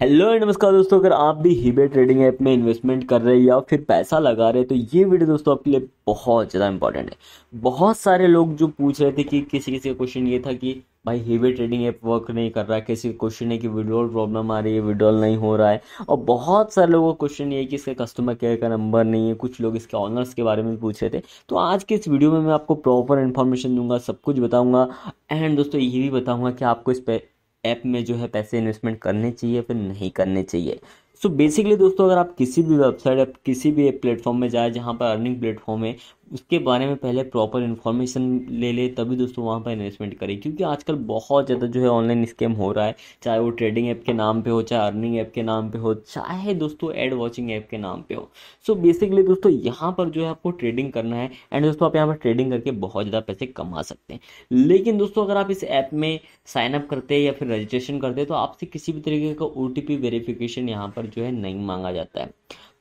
hello नमस्कार दोस्तों अगर आप भी हिबे ट्रेडिंग ऐप में इन्वेस्टमेंट कर रहे हैं या फिर पैसा लगा रहे हैं तो ये वीडियो दोस्तों आपके लिए बहुत ज़्यादा इंपॉर्टेंट है बहुत सारे लोग जो पूछ रहे थे कि किसी किसी का क्वेश्चन ये था कि भाई हिबे ट्रेडिंग ऐप वर्क नहीं कर रहा है किसी क्वेश्चन है कि विड्रॉल प्रॉब्लम आ रही है विड्रॉल नहीं हो रहा है और बहुत सारे लोगों का क्वेश्चन ये है कि इसका कस्टमर केयर का नंबर नहीं है कुछ लोग इसके ऑनर्स के बारे में पूछ रहे थे तो आज के इस वीडियो में मैं आपको प्रॉपर इन्फॉर्मेशन दूंगा सब कुछ बताऊंगा एंड दोस्तों ये भी बताऊंगा कि आपको इस पर ऐप में जो है पैसे इन्वेस्टमेंट करने चाहिए फिर नहीं करने चाहिए सो so बेसिकली दोस्तों अगर आप किसी भी वेबसाइट या किसी भी प्लेटफॉर्म में जाए जहाँ पर अर्निंग प्लेटफॉर्म है उसके बारे में पहले प्रॉपर इन्फॉर्मेशन ले ले तभी दोस्तों वहाँ पर इन्वेस्टमेंट करें क्योंकि आजकल बहुत ज़्यादा जो है ऑनलाइन स्कैम हो रहा है चाहे वो ट्रेडिंग ऐप के नाम पे हो चाहे अर्निंग ऐप के नाम पे हो चाहे दोस्तों एड वॉचिंग ऐप के नाम पे हो सो so, बेसिकली दोस्तों यहाँ पर जो है आपको ट्रेडिंग करना है एंड दोस्तों आप यहाँ पर ट्रेडिंग करके बहुत ज़्यादा पैसे कमा सकते हैं लेकिन दोस्तों अगर आप इस ऐप में साइनअप करते हैं या फिर रजिस्ट्रेशन करते हैं तो आपसे किसी भी तरीके का ओ टी वेरिफिकेशन यहाँ पर जो है नहीं मांगा जाता है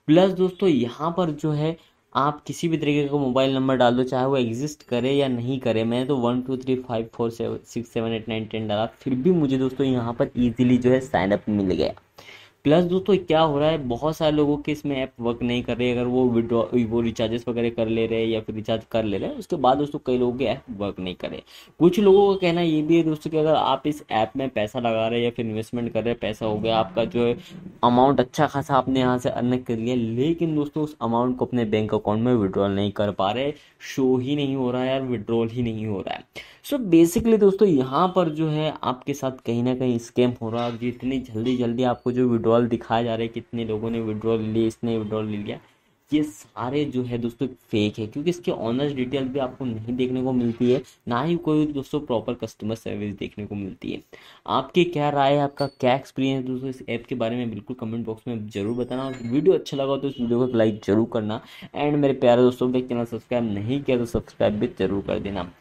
प्लस दोस्तों यहाँ पर जो है आप किसी भी तरीके का मोबाइल नंबर डाल दो चाहे वो एग्जिस्ट करे या नहीं करे मैंने तो one two three five four seven six seven eight nine ten डाला फिर भी मुझे दोस्तों यहाँ पर ईजिली जो है साइन अप मिल गया प्लस दोस्तों क्या हो रहा है बहुत सारे लोगों के इसमें ऐप वर्क नहीं कर रही अगर वो विड्रॉ वो रिचार्जेस वगैरह कर ले रहे हैं या फिर रिचार्ज कर ले रहे हैं उसके बाद दोस्तों कई लोगों के ऐप वर्क नहीं करे कुछ लोगों का कहना ये भी है दोस्तों कि अगर आप इस ऐप में पैसा लगा रहे हैं या फिर इन्वेस्टमेंट कर रहे हैं पैसा हो गया आपका जो है अमाउंट अच्छा खासा आपने यहाँ से अर्न कर लिया लेकिन दोस्तों उस अमाउंट को अपने बैंक अकाउंट में विड्रॉल नहीं कर पा रहे शो ही नहीं हो रहा है यार विड्रॉल ही नहीं हो रहा है सो बेसिकली दोस्तों यहाँ पर जो है आपके साथ कहीं ना कहीं स्कैम हो रहा है जितनी जल्दी जल्दी आपको जो विड्रॉल विड्रॉल दिखाया जा रहा है कितने लोगों ने विड्रॉल ली इसने विड्रॉल ले लिया ये सारे जो है दोस्तों फेक है क्योंकि इसके ऑनर्स डिटेल भी आपको नहीं देखने को मिलती है ना ही कोई दोस्तों प्रॉपर कस्टमर सर्विस देखने को मिलती है आपकी क्या राय है आपका क्या एक्सपीरियंस है दोस्तों इस ऐप के बारे में बिल्कुल कमेंट बॉक्स में जरूर बताना और वीडियो अच्छा लगा तो इस वीडियो को लाइक जरूर करना एंड मेरे प्यारे दोस्तों ने चैनल सब्सक्राइब नहीं किया तो सब्सक्राइब भी जरूर कर देना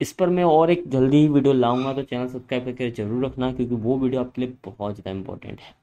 इस पर मैं और एक जल्दी ही वीडियो लाऊंगा तो चैनल सब्सक्राइब करके जरूर रखना क्योंकि वो वीडियो आपके लिए बहुत ज़्यादा इंपॉर्टेंट है